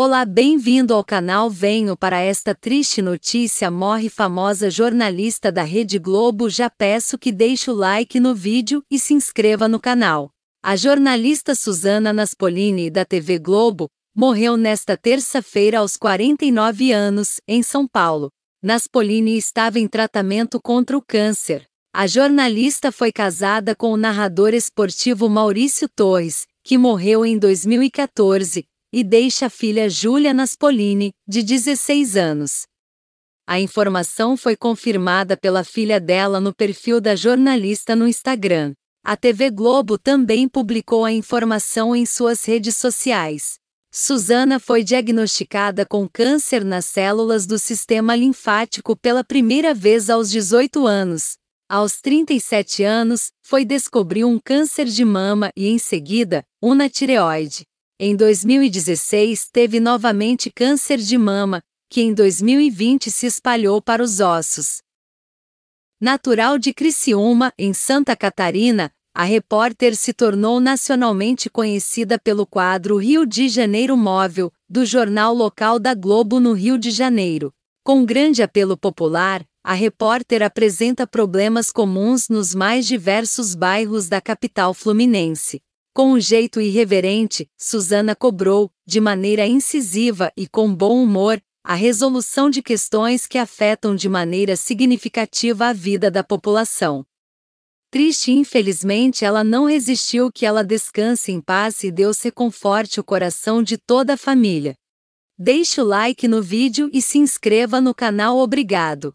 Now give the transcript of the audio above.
Olá, bem-vindo ao canal. Venho para esta triste notícia: morre famosa jornalista da Rede Globo. Já peço que deixe o like no vídeo e se inscreva no canal. A jornalista Susana Naspolini da TV Globo morreu nesta terça-feira aos 49 anos, em São Paulo. Naspolini estava em tratamento contra o câncer. A jornalista foi casada com o narrador esportivo Maurício Torres, que morreu em 2014, e deixa a filha Júlia Naspolini, de 16 anos. A informação foi confirmada pela filha dela no perfil da jornalista no Instagram. A TV Globo também publicou a informação em suas redes sociais. Suzana foi diagnosticada com câncer nas células do sistema linfático pela primeira vez aos 18 anos. Aos 37 anos, foi descobrir um câncer de mama e, em seguida, um na tireoide. Em 2016 teve novamente câncer de mama, que em 2020 se espalhou para os ossos. Natural de Criciúma, em Santa Catarina, a repórter se tornou nacionalmente conhecida pelo quadro Rio de Janeiro Móvel, do jornal local da Globo no Rio de Janeiro. Com grande apelo popular, a repórter apresenta problemas comuns nos mais diversos bairros da capital fluminense. Com um jeito irreverente, Susana cobrou, de maneira incisiva e com bom humor, a resolução de questões que afetam de maneira significativa a vida da população. Triste e infelizmente ela não resistiu que ela descanse em paz e Deus reconforte o coração de toda a família. Deixe o like no vídeo e se inscreva no canal Obrigado.